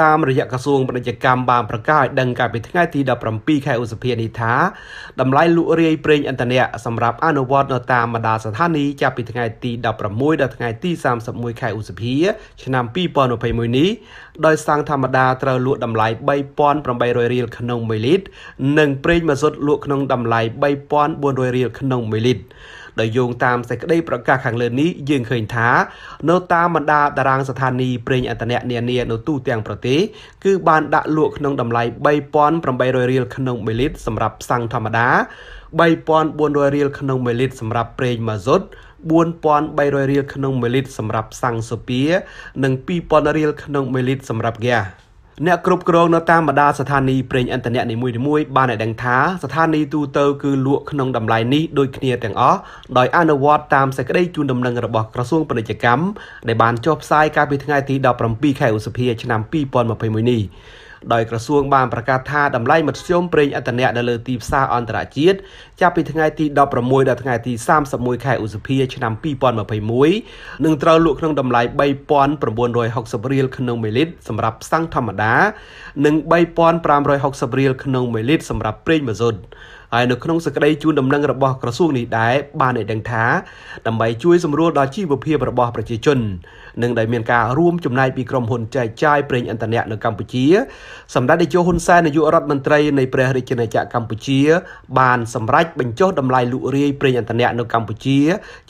តាមរយៈក្រសួងពាណិជ្ជកម្មបានប្រកាសឲ្យដឹងកាលពីថ្ងៃទី17ខែឧសភានេះថាតម្លៃលក់រាយប្រេងឥន្ធនៈសម្រាប់អនុវត្តនៅតាមបណ្ដាស្ថានីយ៍ចាប់ពីថ្ងៃទី16ដល់ថ្ងៃទី31ខែឧសភាឆ្នាំ2021នេះដោយសាំងធម្មតាត្រូវលក់តម្លៃ3800រៀលក្នុង1លីត្រនិងប្រេងម៉ាស៊ូតលក់ក្នុងតម្លៃ3400រៀលក្នុង1លីត្រដោយយោងតាមសេចក្តីប្រកាសខាងលើនេះយើងឃើញថា នៅតាមបណ្ដាតារាងស្ថានីយ៍ប្រេងឥន្ធនៈនានានៅទូទាំងប្រទេសគឺបានដាក់លក់ក្នុងតម្លៃ3800រៀលក្នុង1លីត្រសម្រាប់ផ្សាំងធម្មតា3400រៀលក្នុង1លីត្រសម្រាប់ប្រេងម៉ាស៊ូត4300រៀលក្នុង1លីត្រសម្រាប់សាំងសូពានិង2000រៀលក្នុង1លីត្រសម្រាប់ហ្គាសអ្នកគ្រប់គ្រងនៅតាមបណ្ដាស្ថានីយ៍ប្រេងឥន្ធនៈនីមួយៗបានឲ្យដឹងថាស្ថានីយ៍ទូទៅគឺលក់ក្នុងតម្លៃនេះដូចគ្នាទាំងអស់ដោយអនុវត្តតាមសេចក្តីជូនដំណឹងរបស់ក្រសួងពាណិជ្ជកម្មដែលបានចុះផ្សាយកាលពីថ្ងៃទី17ខែឧសភាឆ្នាំ2021នេះដោយក្រសួងបានប្រកាសថាតម្លៃមធ្យមប្រេងឥន្ធនៈនៅលើទីផ្សារអន្តរជាតិចាប់ពីថ្ងៃទី16ដល់ថ្ងៃទី31ខែឧសភាឆ្នាំ2021នឹងត្រូវលក់ក្នុងតម្លៃ3960រៀលក្នុង1លីត្រសម្រាប់ផ្សាំងធម្មតានិង3560រៀលក្នុង1លីត្រសម្រាប់ប្រេងម៉ាស៊ូតហើយនៅក្នុងសេចក្តីជូនដំណឹងរបស់ក្រសួងនេះដែរបានឲ្យដឹងថាដើម្បីជួយសម្រួលដល់ជីវភាពរបស់ប្រជាជននិងដែលមានការរួមចំណែកពីក្រុមហ៊ុនចែកចាយប្រេងឥន្ធនៈនៅកម្ពុជាសម្ដេចនាយកហ៊ុនសែននាយករដ្ឋមន្ត្រីនៃព្រះរាជាណាចក្រកម្ពុជាបានសម្រេចបញ្ចុះតម្លៃលក់រាយប្រេងឥន្ធនៈនៅកម្ពុជា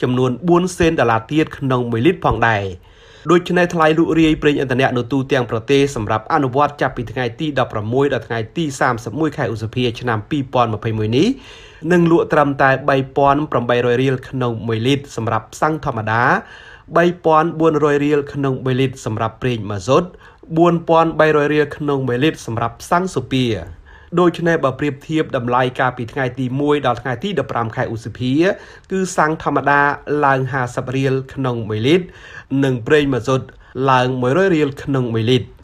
ចំនួន4សេនដុល្លារទៀតក្នុង1លីត្រផងដែរ។ដូច្នេះថ្លៃលក់រាយប្រេងឥន្ធនៈនៅទូទាំងប្រទេសសម្រាប់អនុវត្តចាប់ពីថ្ងៃទី16ដល់ថ្ងៃទី31ខែឧសភាឆ្នាំ2021នេះនឹងលក់ត្រឹមតែ3800រៀលក្នុង1លីត្រសម្រាប់សាំងធម្មតា3400រៀលក្នុង1លីត្រសម្រាប់ប្រេងម៉ាស៊ូត4300រៀលក្នុង1លីត្រសម្រាប់សាំងសូពីដូច្នេះបើប្រៀបធៀបតម្លៃកាលពីថ្ងៃទី1ដល់ថ្ងៃទី15ខែឧសភាគឺសាំងធម្មតាឡើង50រៀលក្នុង1លីត្រនិងប្រេងម៉ាស៊ូតឡើង100រៀលក្នុង1លីត្រ